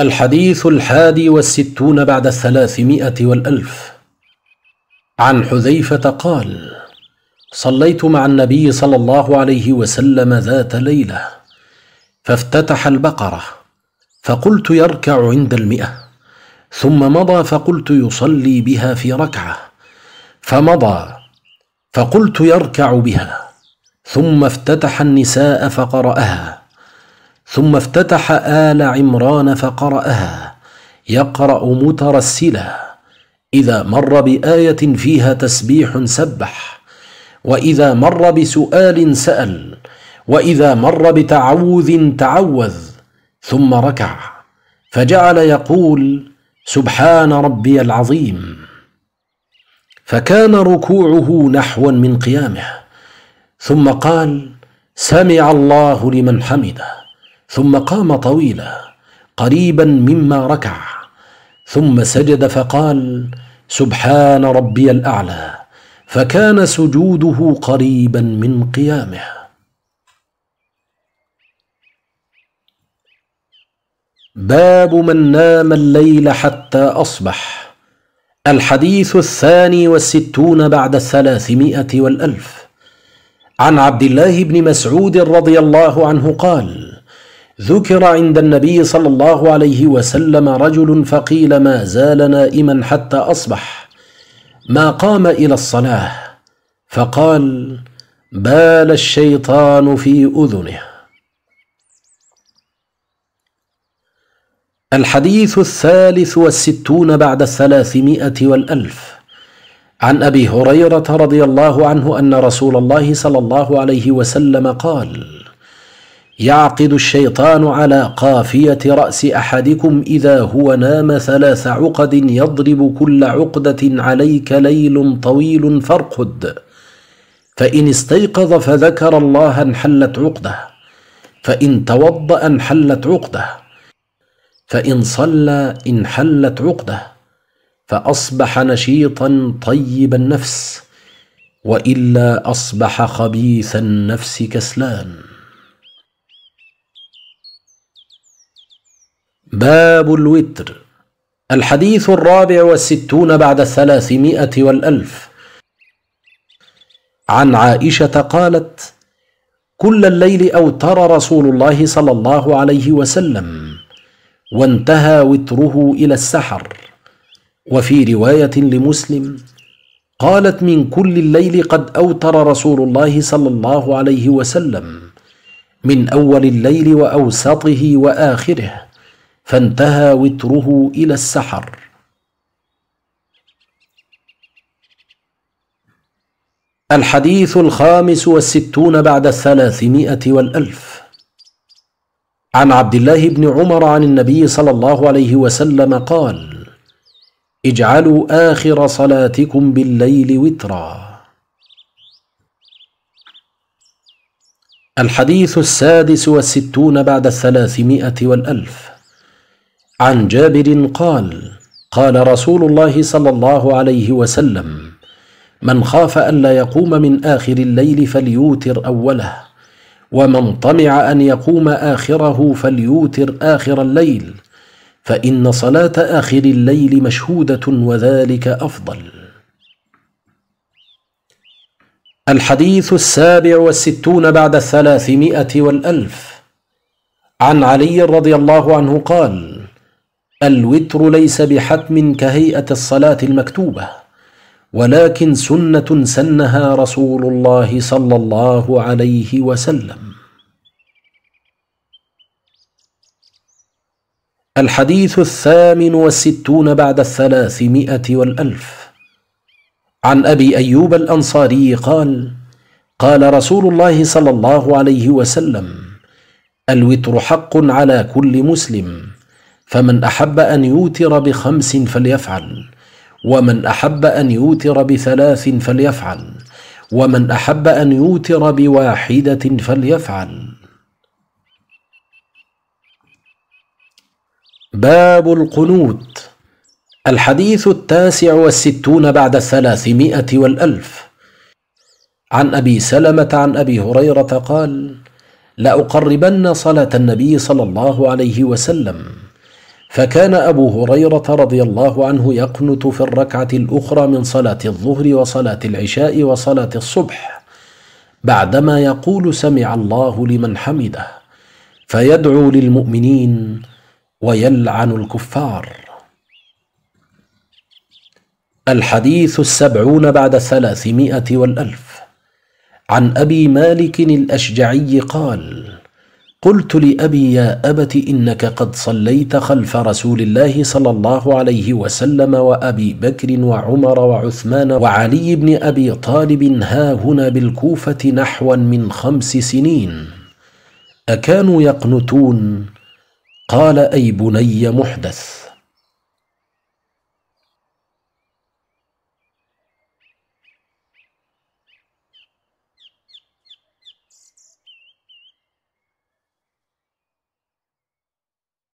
الحديث الحادي والستون بعد الثلاثمائة والألف عن حذيفة قال صليت مع النبي صلى الله عليه وسلم ذات ليلة فافتتح البقرة فقلت يركع عند المئة ثم مضى فقلت يصلي بها في ركعة فمضى فقلت يركع بها ثم افتتح النساء فقرأها ثم افتتح آل عمران فقرأها يقرأ مترسلا إذا مر بآية فيها تسبيح سبح وإذا مر بسؤال سأل وإذا مر بتعوذ تعوذ ثم ركع فجعل يقول سبحان ربي العظيم فكان ركوعه نحوا من قيامه ثم قال سمع الله لمن حمده ثم قام طويلا قريبا مما ركع ثم سجد فقال سبحان ربي الاعلى فكان سجوده قريبا من قيامه باب من نام الليل حتى اصبح الحديث الثاني والستون بعد الثلاثمائه والالف عن عبد الله بن مسعود رضي الله عنه قال ذكر عند النبي صلى الله عليه وسلم رجل فقيل ما زال نائما حتى أصبح ما قام إلى الصلاة فقال بال الشيطان في أذنه الحديث الثالث والستون بعد الثلاثمائة والألف عن أبي هريرة رضي الله عنه أن رسول الله صلى الله عليه وسلم قال يعقد الشيطان على قافيه راس احدكم اذا هو نام ثلاث عقد يضرب كل عقده عليك ليل طويل فارقد فان استيقظ فذكر الله انحلت عقده فان توضا انحلت عقده فان صلى انحلت عقده فاصبح نشيطا طيب النفس والا اصبح خبيث النفس كسلان باب الوتر الحديث الرابع والستون بعد الثلاثمائة والألف عن عائشة قالت كل الليل أوتر رسول الله صلى الله عليه وسلم وانتهى وتره إلى السحر وفي رواية لمسلم قالت من كل الليل قد أوتر رسول الله صلى الله عليه وسلم من أول الليل وأوسطه وآخره فانتهى وتره الى السحر الحديث الخامس والستون بعد الثلاثمائة والألف عن عبد الله بن عمر عن النبي صلى الله عليه وسلم قال اجعلوا آخر صلاتكم بالليل وترا الحديث السادس والستون بعد الثلاثمائة والألف عن جابر قال قال رسول الله صلى الله عليه وسلم من خاف ان لا يقوم من اخر الليل فليوتر اوله ومن طمع ان يقوم اخره فليوتر اخر الليل فان صلاه اخر الليل مشهوده وذلك افضل الحديث السابع والستون بعد الثلاثمائه والالف عن علي رضي الله عنه قال الوتر ليس بحتم كهيئة الصلاة المكتوبة ولكن سنة سنها رسول الله صلى الله عليه وسلم الحديث الثامن والستون بعد الثلاثمائة والألف عن أبي أيوب الأنصاري قال قال رسول الله صلى الله عليه وسلم الوتر حق على كل مسلم فمن احب ان يوتر بخمس فليفعل ومن احب ان يوتر بثلاث فليفعل ومن احب ان يوتر بواحده فليفعل باب القنوت الحديث التاسع والستون بعد الثلاثمائه والالف عن ابي سلمه عن ابي هريره قال لاقربن صلاه النبي صلى الله عليه وسلم فكان ابو هريره رضي الله عنه يقنت في الركعه الاخرى من صلاه الظهر وصلاه العشاء وصلاه الصبح بعدما يقول سمع الله لمن حمده فيدعو للمؤمنين ويلعن الكفار الحديث السبعون بعد الثلاثمائه والالف عن ابي مالك الاشجعي قال قلت لابي يا ابت انك قد صليت خلف رسول الله صلى الله عليه وسلم وابي بكر وعمر وعثمان وعلي بن ابي طالب ها هنا بالكوفه نحوا من خمس سنين اكانوا يقنتون قال اي بني محدث